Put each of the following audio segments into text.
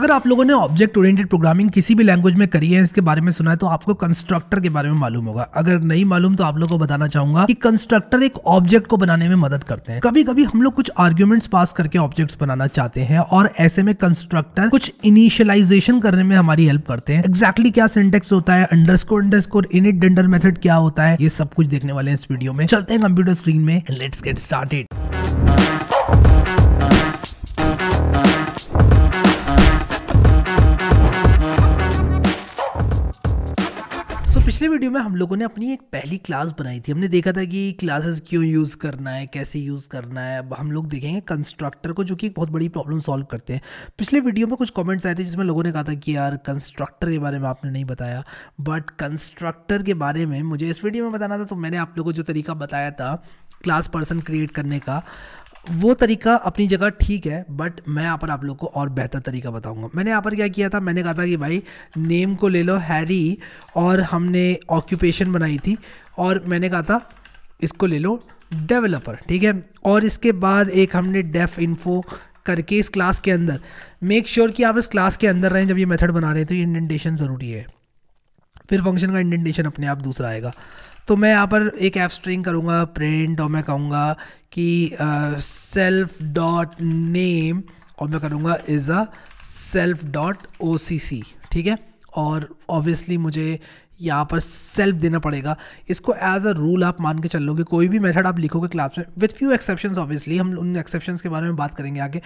अगर आप लोगों ने ऑब्जेक्ट ओरिएंटेड प्रोग्रामिंग किसी भी लैंग्वेज में करी है इसके बारे में सुना है तो आपको कंस्ट्रक्टर के बारे में मालूम होगा अगर नहीं मालूम तो आप लोगों को बताना चाहूंगा कि कंस्ट्रक्टर एक ऑब्जेक्ट को बनाने में मदद करते हैं कभी कभी हम लोग कुछ आर्ग्यूमेंट्स पास करके ऑब्जेक्ट्स बनाना चाहते हैं और ऐसे में कंस्ट्रक्टर कुछ इनिशियलाइजेशन करने में हमारी हेल्प करते हैं एक्जैक्टली exactly क्या सिंटेक्स होता है underscore underscore init dunder method क्या होता है ये सब कुछ देखने वाले हैं इस वीडियो में चलते हैं कंप्यूटर स्क्रीन में लेट्स गेट स्टार्टेड पिछले वीडियो में हम लोगों ने अपनी एक पहली क्लास बनाई थी हमने देखा था कि क्लासेस क्यों यूज़ करना है कैसे यूज़ करना है अब हम लोग देखेंगे कंस्ट्रक्टर को जो कि एक बहुत बड़ी प्रॉब्लम सॉल्व करते हैं पिछले वीडियो में कुछ कमेंट्स आए थे जिसमें लोगों ने कहा था कि यार कंस्ट्रक्टर के बारे में आपने नहीं बताया बट कंस्ट्रक्टर के बारे में मुझे इस वीडियो में बताना था तो मैंने आप लोगों को जो तरीका बताया था क्लास पर्सन क्रिएट करने का वो तरीका अपनी जगह ठीक है बट मैं यहाँ पर आप लोग को और बेहतर तरीका बताऊंगा मैंने यहाँ पर क्या किया था मैंने कहा था कि भाई नेम को ले लो हैरी और हमने ऑक्यूपेशन बनाई थी और मैंने कहा था इसको ले लो डेवलपर ठीक है और इसके बाद एक हमने डेफ इन्फो करके इस क्लास के अंदर मेक श्योर sure कि आप इस क्लास के अंदर रहें जब ये मेथड बना रहे हैं तो ये इंडेंटेशन ज़रूरी है फिर फंक्शन का इंडेंटेशन अपने आप दूसरा आएगा तो मैं यहाँ पर एक ऐप स्ट्रिंग करूँगा प्रिंट और मैं कहूँगा कि सेल्फ डॉट नेम और मैं करूँगा is a self dot O C C ठीक है और ऑब्वियसली मुझे यहाँ पर सेल्फ देना पड़ेगा इसको एज अ रूल आप मान के चल लोगे कोई भी मेथड आप लिखोगे क्लास में विथ फ्यू एक्सेप्शन ऑब्वियसली हम उन एक्सेप्शन के बारे में बात करेंगे आगे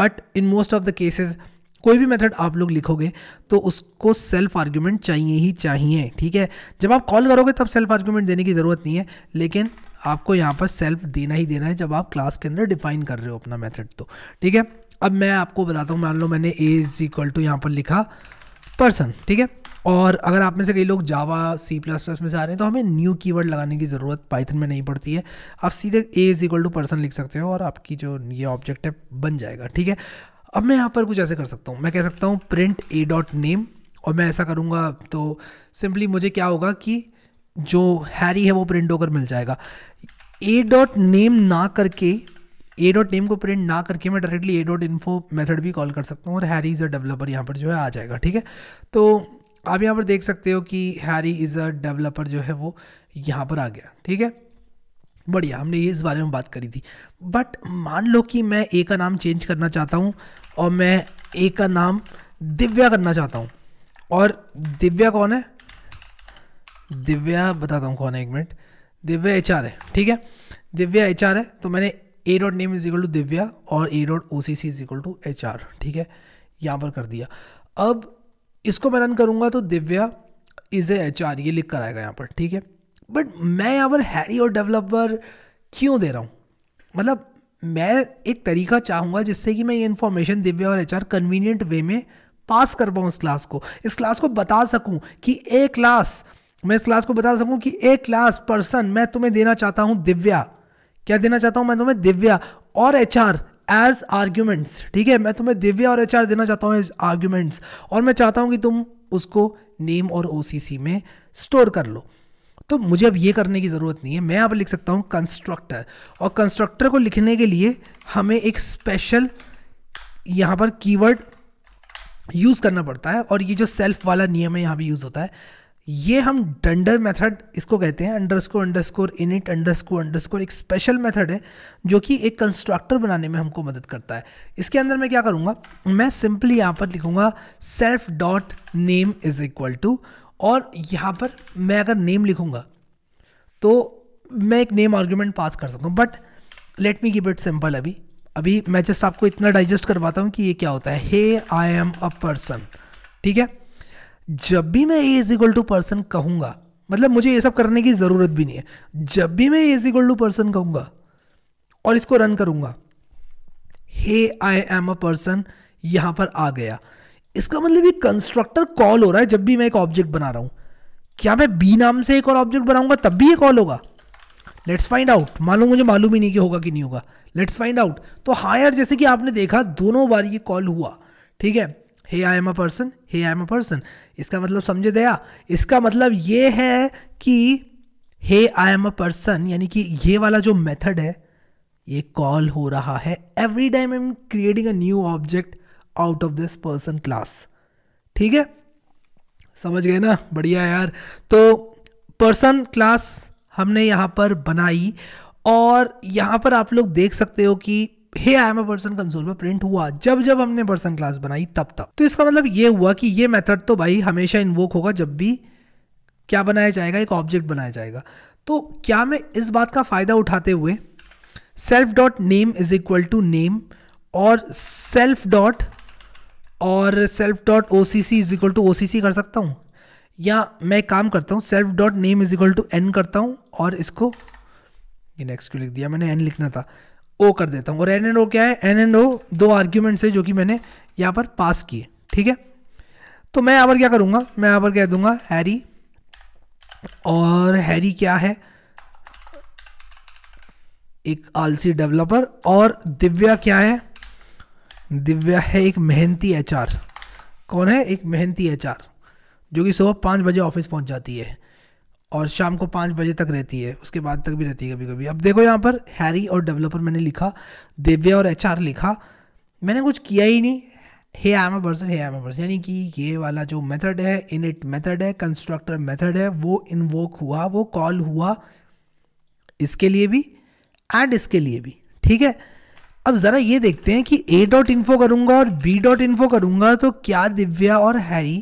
but in most of the cases कोई भी मेथड आप लोग लिखोगे तो उसको सेल्फ आर्ग्यूमेंट चाहिए ही चाहिए ठीक है जब आप कॉल करोगे तब सेल्फ आर्ग्यूमेंट देने की ज़रूरत नहीं है लेकिन आपको यहाँ पर सेल्फ देना ही देना है जब आप क्लास के अंदर डिफाइन कर रहे हो अपना मेथड तो ठीक है अब मैं आपको बताता हूँ मान लो मैंने ए इज इक्वल टू यहाँ पर लिखा पर्सन ठीक है और अगर आप में से कई लोग जावा सी प्लस प्लस में से आ रहे हैं तो हमें न्यू कीवर्ड लगाने की ज़रूरत पाइथन में नहीं पड़ती है आप सीधे a is equal to person लिख सकते हो और आपकी जो ये ऑब्जेक्ट है बन जाएगा ठीक है अब मैं यहाँ पर कुछ ऐसे कर सकता हूँ मैं कह सकता हूँ प्रिंट ए डॉट नेम और मैं ऐसा करूँगा तो सिंपली मुझे क्या होगा कि जो हैरी है वो प्रिंट होकर मिल जाएगा ए डॉट नेम ना करके ए डॉट नेम को प्रिंट ना करके मैं directly a dot info method भी कॉल कर सकता हूँ और हैरी इज़ अ डेवलपर यहाँ पर जो है आ जाएगा ठीक है तो आप यहाँ पर देख सकते हो कि हैरी इज़ अ डेवलपर जो है वो यहाँ पर आ गया ठीक है बढ़िया हमने इस बारे में बात करी थी बट मान लो कि मैं ए का नाम चेंज करना चाहता हूँ और मैं ए का नाम दिव्या करना चाहता हूँ और दिव्या कौन है दिव्या बताता हूँ कौन है एक मिनट दिव्या एच है ठीक है दिव्या एच है तो मैंने a dot name is equal to Divya और a dot O C C is equal to H R ठीक है यहाँ पर कर दिया अब इसको मैं रन करूँगा तो दिव्या इज़ एच आर ये लिख कर आएगा यहाँ पर ठीक है बट मैं यहाँ पर हैरी और डेवलपर क्यों दे रहा हूँ मतलब मैं एक तरीका चाहूँगा जिससे कि मैं ये इन्फॉर्मेशन दिव्या और एच कन्वीनियंट वे में पास कर पाऊँ इस क्लास को इस क्लास को बता सकूँ कि ए क्लास मैं इस क्लास को बता सकूँ कि ए क्लास पर्सन मैं तुम्हें देना चाहता हूँ दिव्या क्या देना चाहता हूँ मैं तुम्हें दिव्या और एच आर एज आर्ग्यूमेंट्स ठीक है मैं तुम्हें दिव्या और एच आर देना चाहता हूँ एज आर्ग्यूमेंट्स और मैं चाहता हूँ कि तुम उसको नेम और ओ सी सी में स्टोर कर लो तो मुझे अब ये करने की ज़रूरत नहीं है मैं अब लिख सकता हूँ कंस्ट्रक्टर और कंस्ट्रक्टर को लिखने के लिए हमें एक स्पेशल यहाँ पर कीवर्ड यूज़ करना पड़ता है और ये जो सेल्फ वाला नियम है यहाँ भी यूज़ होता है ये हम डंडर मेथड इसको कहते हैं underscore underscore init underscore underscore एक स्पेशल मेथड है जो कि एक कंस्ट्रक्टर बनाने में हमको मदद करता है इसके अंदर मैं क्या करूँगा मैं सिंपली यहाँ पर लिखूँगा self dot name is equal to और यहाँ पर मैं अगर नेम लिखूँगा तो मैं एक नेम आर्ग्यूमेंट पास कर सकता हूँ but let me give it simple अभी अभी मैं जस्ट आपको इतना डाइजेस्ट करवाता हूँ कि ये क्या होता है hey I am a person ठीक है जब भी मैं a is equal to person कहूँगा मतलब मुझे ये सब करने की ज़रूरत भी नहीं है जब भी मैं a is equal to person कहूँगा और इसको रन करूँगा हे आई एम अ पर्सन यहाँ पर आ गया इसका मतलब ये कंस्ट्रक्टर कॉल हो रहा है जब भी मैं एक ऑब्जेक्ट बना रहा हूं क्या मैं बी नाम से एक और ऑब्जेक्ट बनाऊंगा तब भी ये कॉल होगा लेट्स फाइंड आउट मालूम मुझे मालूम ही नहीं कि होगा कि नहीं होगा लेट्स फाइंड आउट तो हायर जैसे कि आपने देखा दोनों बार ये कॉल हुआ ठीक है hey I am a person hey I am a person इसका मतलब समझे दया इसका मतलब ये है कि hey I am a person यानी कि ये वाला जो मेथड है ये कॉल हो रहा है every time I am creating a new object out of this person class ठीक है समझ गए ना बढ़िया यार तो पर्सन क्लास हमने यहाँ पर बनाई और यहाँ पर आप लोग देख सकते हो कि hey I am a person console में प्रिंट हुआ जब जब हमने पर्सन क्लास बनाई तब तक तो इसका मतलब ये हुआ कि ये मेथड तो भाई हमेशा इन्वोक होगा जब भी क्या बनाया जाएगा एक ऑब्जेक्ट बनाया जाएगा तो क्या मैं इस बात का फ़ायदा उठाते हुए self dot name is equal to name और सेल्फ डॉट और self dot O C C is equal to O C C कर सकता हूँ या मैं काम करता हूँ self dot name is equal to N करता हूँ और इसको ये नेक्स्ट क्यों लिख दिया मैंने एन लिखना था ओ कर देता हूँ और एन एंड ओ क्या है एन एंड ओ दो आर्ग्यूमेंट्स है जो कि मैंने यहाँ पर पास किए ठीक है तो मैं यहाँ पर क्या करूँगा मैं यहाँ पर कह दूँगा हैरी और हैरी क्या है एक आलसी डेवलपर और दिव्या क्या है दिव्या है एक मेहनती एच कौन है एक मेहनती एच जो कि सुबह पाँच बजे ऑफिस पहुंच जाती है और शाम को पाँच बजे तक रहती है उसके बाद तक भी रहती है कभी कभी अब देखो यहाँ पर हैरी और डेवलपर मैंने लिखा दिव्या और एच लिखा मैंने कुछ किया ही नहीं hey I am a person hey I am person यानी कि ये वाला जो मेथड है इन इट मैथड है कंस्ट्रक्टर मेथड है वो इन्वोक हुआ वो कॉल हुआ इसके लिए भी एंड इसके लिए भी ठीक है अब ज़रा ये देखते हैं कि ए डॉट इन्फो करूँगा और बी डॉट इन्फो करूंगा तो क्या दिव्या और हैरी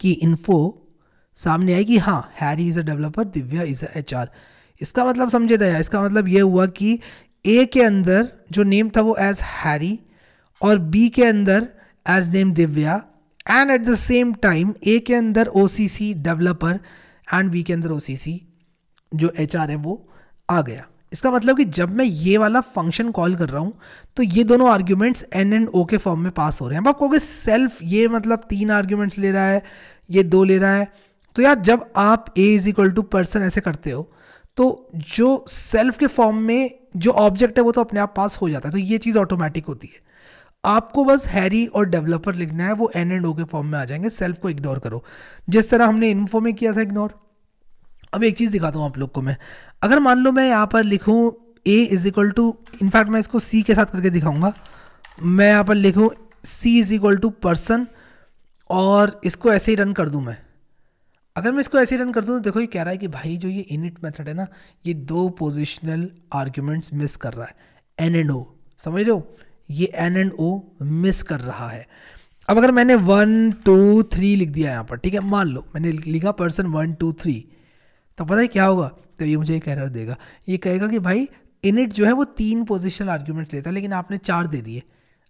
की इन्फो सामने आई कि हाँ Harry is a developer Divya is a H इसका मतलब समझे दया इसका मतलब ये हुआ कि ए के अंदर जो नेम था वो एज हैरी और बी के अंदर as name Divya and at the same time a के अंदर O C C developer and B के अंदर ओ सी सी जो एच आर है वो आ गया इसका मतलब कि जब मैं ये वाला फंक्शन कॉल कर रहा हूँ तो ये दोनों आर्ग्यूमेंट्स एन एंड ओ के फॉर्म में पास हो रहे हैं अब आप कहोगे सेल्फ ये मतलब तीन आर्ग्यूमेंट्स ले रहा है ये दो ले रहा है तो यार जब आप a is equal to person ऐसे करते हो तो जो सेल्फ के फॉर्म में जो ऑब्जेक्ट है वो तो अपने आप पास हो जाता है तो ये चीज़ ऑटोमेटिक होती है आपको बस हैरी और डेवलपर लिखना है वो एन एंड ओ के फॉर्म में आ जाएंगे सेल्फ को इग्नोर करो जिस तरह हमने इन्फो में किया था इग्नोर अब एक चीज़ दिखाता हूँ आप लोग को मैं अगर मान लो मैं यहाँ पर लिखूँ a is equal to in fact मैं इसको सी के साथ करके दिखाऊंगा मैं यहाँ पर लिखूँ C is equal to person और इसको ऐसे ही रन कर दूँ मैं अगर मैं इसको ऐसे ही रन कर दूँ तो देखो ये कह रहा है कि भाई जो ये इनिट मेथड है ना ये दो पोजिशनल आर्ग्यूमेंट्स मिस कर रहा है एन एंड ओ समझ लो ये एन एंड ओ मिस कर रहा है अब अगर मैंने वन टू थ्री लिख दिया यहाँ पर ठीक है मान लो मैंने लिखा पर्सन वन टू थ्री तो पता है क्या होगा तो ये मुझे एक एरर देगा ये कहेगा कि भाई इनिट जो है वो तीन पोजिशनल आर्ग्यूमेंट्स लेता है लेकिन आपने चार दे दिए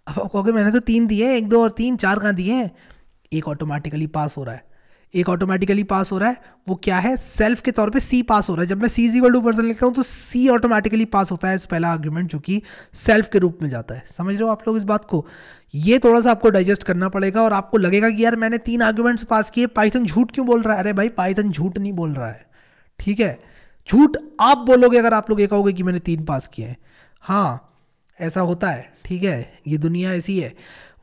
अब आप कहोगे मैंने तो तीन दिए एक दो और तीन चार कहाँ दिए हैं एक ऑटोमेटिकली पास हो रहा है एक ऑटोमेटिकली पास हो रहा है वो क्या है सेल्फ के तौर पे सी पास हो रहा है जब मैं C is equal to person लिखता हूँ तो सी ऑटोमेटिकली पास होता है इस पहला आर्ग्यूमेंट जो कि सेल्फ के रूप में जाता है समझ रहे हो आप लोग इस बात को ये थोड़ा सा आपको डाइजेस्ट करना पड़ेगा और आपको लगेगा कि यार मैंने तीन आर्ग्यूमेंट्स पास किए पाइथन झूठ क्यों बोल रहा है अरे भाई पाइथन झूठ नहीं बोल रहा है ठीक है झूठ आप बोलोगे अगर आप लोग ये कहोगे कि मैंने तीन पास किए हैं हाँ ऐसा होता है ठीक है ये दुनिया ऐसी है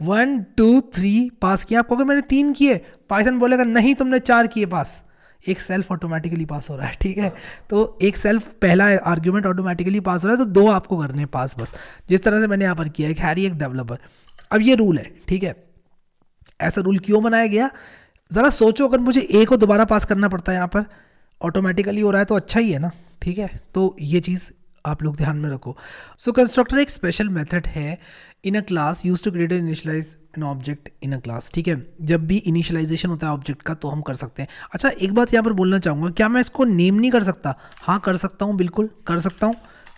वन टू थ्री पास किया आप कहोगे मैंने तीन किए पाइथन बोलेगा नहीं तुमने चार किए पास एक सेल्फ ऑटोमेटिकली पास हो रहा है ठीक है तो एक सेल्फ पहला आर्ग्यूमेंट ऑटोमेटिकली पास हो रहा है तो दो आपको करने हैं पास बस जिस तरह से मैंने यहाँ पर किया है हैरी एक डेवलपर अब ये रूल है ठीक है ऐसा रूल क्यों बनाया गया ज़रा सोचो अगर मुझे ए को दोबारा पास करना पड़ता है यहाँ पर ऑटोमेटिकली हो रहा है तो अच्छा ही है ना ठीक है तो ये चीज़ आप लोग ध्यान में रखो सो कंस्ट्रक्टर एक स्पेशल मेथड है in a class use to create initialise an object in a class ठीक है जब भी इनिशलाइजेशन होता है ऑब्जेक्ट का तो हम कर सकते हैं अच्छा एक बात यहाँ पर बोलना चाहूँगा क्या मैं इसको नेम नहीं कर सकता हाँ कर सकता हूँ बिल्कुल कर सकता हूँ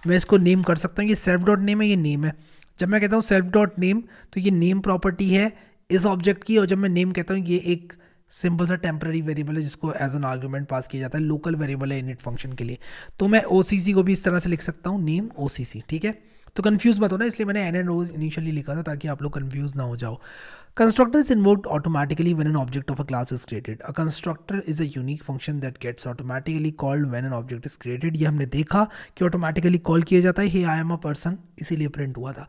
मैं इसको नेम कर सकता हूँ ये सेल्फ डॉट नेम है ये नेम है जब मैं कहता हूँ सेल्फ डॉट नेम तो ये नेम प्रॉपर्टी है इस ऑब्जेक्ट की और जब मैं नेम कहता हूँ ये एक सिंपल सा टेम्प्रेरी वेरिएबल है जिसको एज एन आर्ग्यूमेंट पास किया जाता है लोकल वेरिएबल है इनिट फंक्शन के लिए तो मैं ओ को भी इस तरह से लिख सकता हूँ नेम ओ ठीक है तो कन्फ्यूज़ मत ना इसलिए मैंने एन एन रोज इनिशियली लिखा था ताकि आप लोग कन्फ्यूज़ ना हो जाओ Constructor is invoked automatically when an object of a class is created. A constructor is a unique function that gets automatically called when an object is created. ye humne dekha ki automatically call kiya jata hai hey i am a person isiliye print hua tha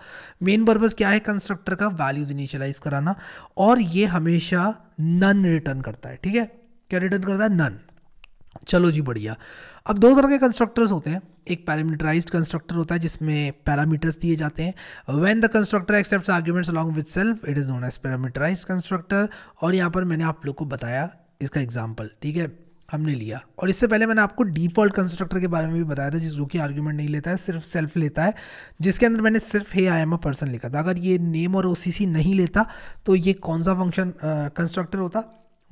main purpose kya hai constructor ka values initialize karana aur ye hamesha none return karta hai theek hai kya return karta hai none chalo ji badhiya अब दो तरह के constructors होते हैं एक parameterise constructor होता है जिसमें पैरामीटर्स दिए जाते हैं when the constructor accept arguments along with self it is known as parameterise constructor और यहाँ पर मैंने आप लोग को बताया इसका एग्जाम्पल ठीक है हमने लिया और इससे पहले मैंने आपको डिफॉल्ट कंस्ट्रक्टर के बारे में भी बताया था जिसको कि आर्ग्यूमेंट नहीं लेता है सिर्फ सेल्फ लेता है जिसके अंदर मैंने सिर्फ हे आई एम अ पर्सन लिखा था अगर ये नेम और ओ नहीं लेता तो ये कौन सा फंक्शन कंस्ट्रक्टर होता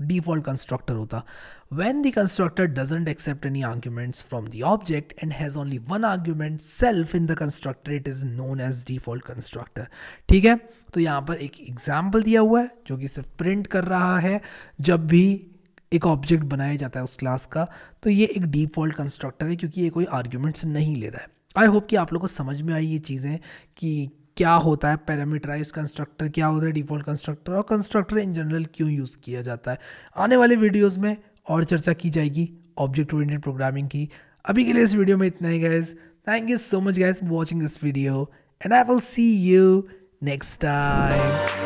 default constructor hota. When the constructor doesn't accept any arguments from the object and has only one argument self in the constructor, it is known as default constructor. ठीक है तो यहाँ पर एक एग्जाम्पल दिया हुआ है जो कि सिर्फ प्रिंट कर रहा है जब भी एक ऑब्जेक्ट बनाया जाता है उस क्लास का तो ये एक डिफ़ॉल्ट कंस्ट्रक्टर है क्योंकि ये कोई आर्ग्यूमेंट्स नहीं ले रहा है आई होप कि आप लोग को समझ में आई ये चीज़ें कि क्या होता है पैरामीटराइज कंस्ट्रक्टर क्या होता है डिफ़ॉल्ट कंस्ट्रक्टर और कंस्ट्रक्टर इन जनरल क्यों यूज़ किया जाता है आने वाले वीडियोज़ में और चर्चा की जाएगी ऑब्जेक्ट ओरिएंटेड प्रोग्रामिंग की अभी के लिए इस वीडियो में इतना ही guys thank you so much guys watching this video and I will see you next time